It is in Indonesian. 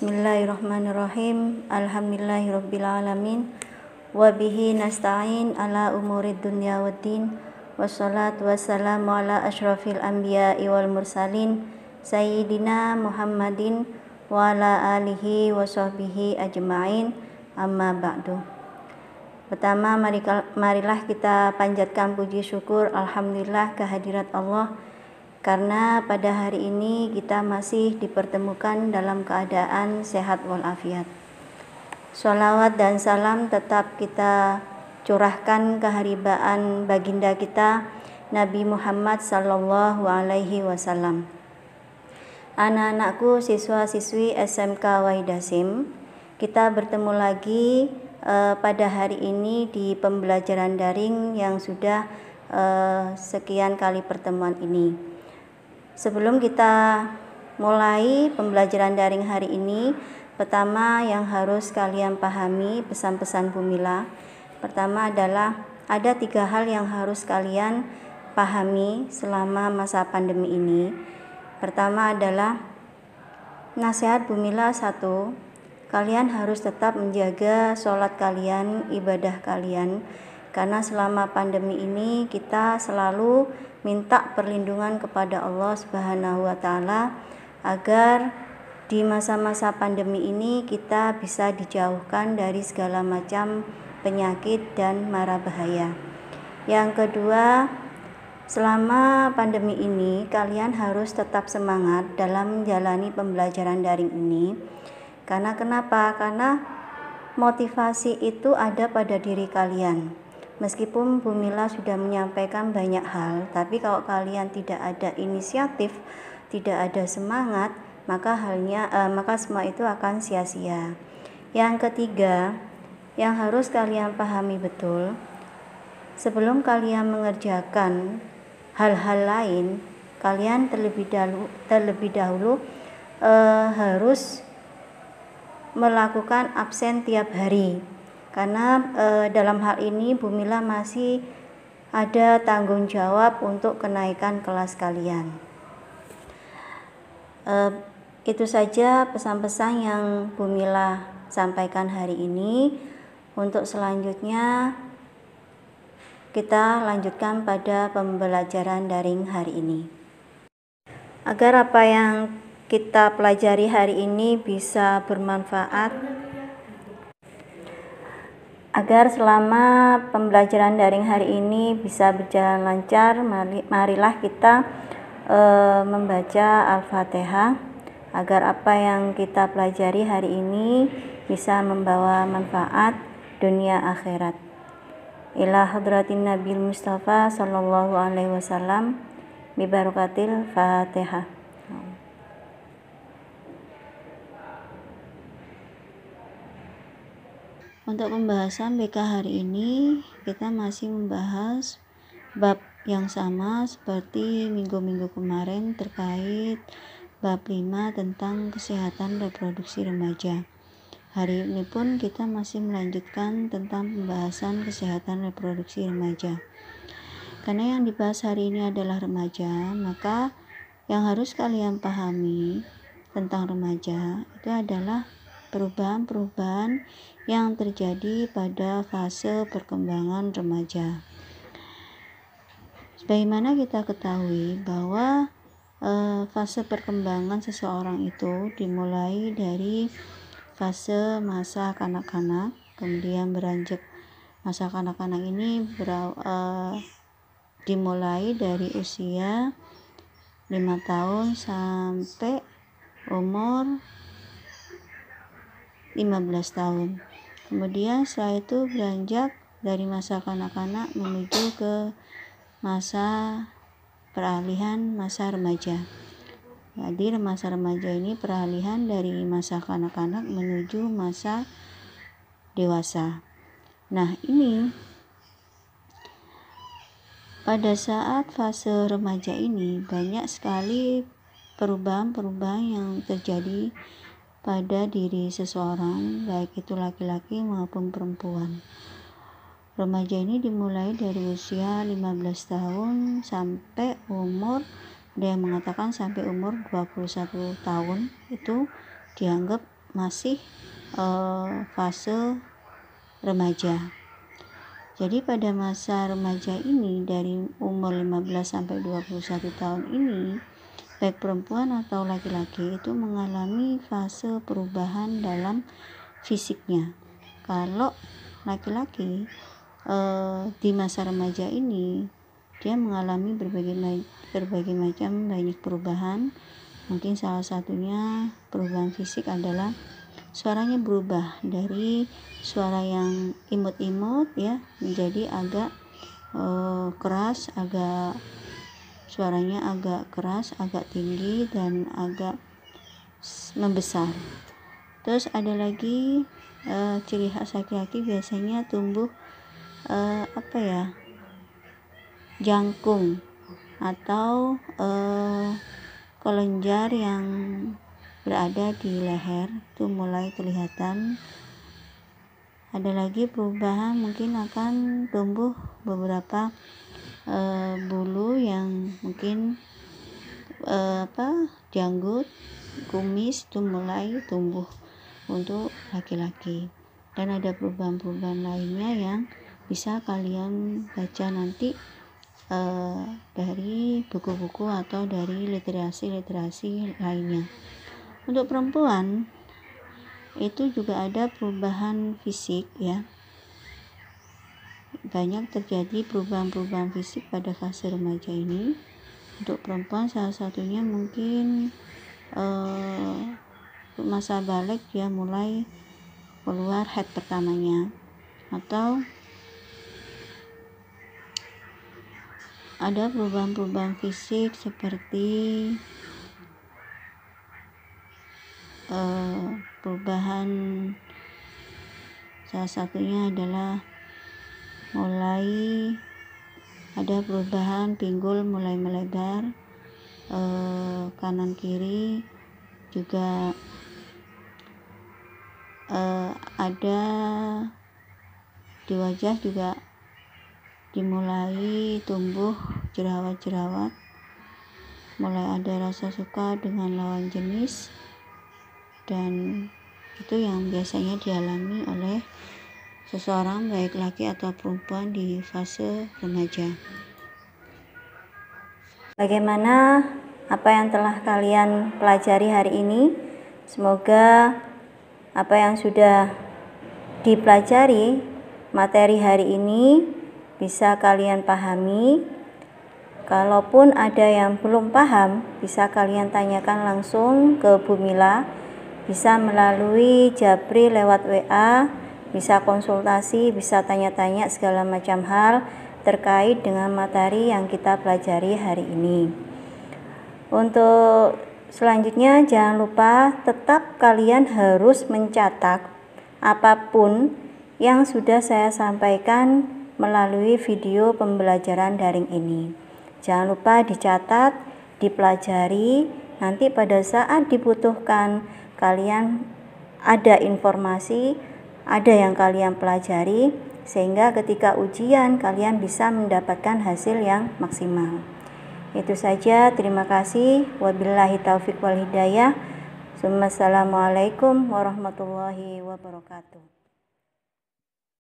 Bismillahirrahmanirrahim. Alhamdulillahirabbil Wabihi nasta'in ala umurid wa din Wassalatu wassalamu ala ashrafil anbiya wal mursalin sayyidina Muhammadin wa ala alihi wa sahbihi ajmain. Amma ba'du. Pertama marilah kita panjatkan puji syukur alhamdulillah kehadirat Allah karena pada hari ini kita masih dipertemukan dalam keadaan sehat walafiat. Salawat dan salam tetap kita curahkan keharibaan baginda kita Nabi Muhammad sallallahu alaihi wasallam. Anak-anakku siswa-siswi SMK Waidasim, kita bertemu lagi eh, pada hari ini di pembelajaran daring yang sudah eh, sekian kali pertemuan ini. Sebelum kita mulai pembelajaran daring hari ini, pertama yang harus kalian pahami pesan-pesan Bumila. Pertama adalah ada tiga hal yang harus kalian pahami selama masa pandemi ini. Pertama adalah nasihat Bumila satu, kalian harus tetap menjaga sholat kalian, ibadah kalian, karena selama pandemi ini kita selalu minta perlindungan kepada Allah Subhanahu wa taala agar di masa-masa pandemi ini kita bisa dijauhkan dari segala macam penyakit dan mara bahaya. Yang kedua, selama pandemi ini kalian harus tetap semangat dalam menjalani pembelajaran daring ini. Karena kenapa? Karena motivasi itu ada pada diri kalian Meskipun Bumila sudah menyampaikan banyak hal, tapi kalau kalian tidak ada inisiatif, tidak ada semangat, maka halnya eh, maka semua itu akan sia-sia. Yang ketiga, yang harus kalian pahami betul, sebelum kalian mengerjakan hal-hal lain, kalian terlebih dahulu terlebih dahulu eh, harus melakukan absen tiap hari karena e, dalam hal ini Bumila masih ada tanggung jawab untuk kenaikan kelas kalian. E, itu saja pesan-pesan yang Bumila sampaikan hari ini. Untuk selanjutnya kita lanjutkan pada pembelajaran daring hari ini. Agar apa yang kita pelajari hari ini bisa bermanfaat Agar selama pembelajaran daring hari ini bisa berjalan lancar, marilah kita e, membaca Al-Fatihah agar apa yang kita pelajari hari ini bisa membawa manfaat dunia akhirat. Ila hadratin Nabi Mustafa sallallahu alaihi wasallam bibarokatil Fatihah. Untuk pembahasan BK hari ini, kita masih membahas bab yang sama seperti minggu-minggu kemarin terkait bab 5 tentang kesehatan reproduksi remaja. Hari ini pun kita masih melanjutkan tentang pembahasan kesehatan reproduksi remaja. Karena yang dibahas hari ini adalah remaja, maka yang harus kalian pahami tentang remaja itu adalah perubahan-perubahan yang terjadi pada fase perkembangan remaja. Sebagaimana kita ketahui bahwa e, fase perkembangan seseorang itu dimulai dari fase masa kanak-kanak, kemudian beranjak masa kanak-kanak ini ber, e, eh, dimulai dari usia 5 tahun sampai umur 15 tahun. Kemudian setelah itu beranjak dari masa kanak-kanak menuju ke masa peralihan masa remaja. Jadi masa remaja ini peralihan dari masa kanak-kanak menuju masa dewasa. Nah, ini pada saat fase remaja ini banyak sekali perubahan-perubahan yang terjadi pada diri seseorang, baik itu laki-laki maupun perempuan. Remaja ini dimulai dari usia 15 tahun sampai umur ada yang mengatakan sampai umur 21 tahun itu dianggap masih e, fase remaja. Jadi pada masa remaja ini dari umur 15 sampai 21 tahun ini baik perempuan atau laki-laki itu mengalami fase perubahan dalam fisiknya. Kalau laki-laki eh, di masa remaja ini dia mengalami berbagai berbagai macam banyak perubahan. Mungkin salah satunya perubahan fisik adalah suaranya berubah dari suara yang imut-imut ya menjadi agak eh, keras, agak suaranya agak keras agak tinggi dan agak membesar terus ada lagi uh, ciri khas laki-laki biasanya tumbuh uh, apa ya jangkung atau uh, kelenjar yang berada di leher itu mulai kelihatan ada lagi perubahan mungkin akan tumbuh beberapa e, bulu yang mungkin e, apa janggut kumis itu mulai tumbuh untuk laki-laki dan ada perubahan-perubahan lainnya yang bisa kalian baca nanti e, dari buku-buku atau dari literasi-literasi lainnya untuk perempuan itu juga ada perubahan fisik ya banyak terjadi perubahan-perubahan fisik pada fase remaja ini. Untuk perempuan salah satunya mungkin eh, masa balik dia mulai keluar head pertamanya atau ada perubahan-perubahan fisik seperti eh, perubahan salah satunya adalah mulai ada perubahan pinggul mulai melebar e, kanan kiri juga e, ada di wajah juga dimulai tumbuh jerawat-jerawat mulai ada rasa suka dengan lawan jenis dan itu yang biasanya dialami oleh seseorang baik laki atau perempuan di fase remaja. Bagaimana apa yang telah kalian pelajari hari ini? Semoga apa yang sudah dipelajari materi hari ini bisa kalian pahami. Kalaupun ada yang belum paham, bisa kalian tanyakan langsung ke Bumila, bisa melalui Jabri lewat WA bisa konsultasi, bisa tanya-tanya segala macam hal terkait dengan materi yang kita pelajari hari ini. Untuk selanjutnya jangan lupa tetap kalian harus mencatat apapun yang sudah saya sampaikan melalui video pembelajaran daring ini. Jangan lupa dicatat, dipelajari, nanti pada saat dibutuhkan kalian ada informasi ada yang kalian pelajari, sehingga ketika ujian kalian bisa mendapatkan hasil yang maksimal. Itu saja, terima kasih. Wabillahi taufik wal hidayah. Assalamualaikum warahmatullahi wabarakatuh.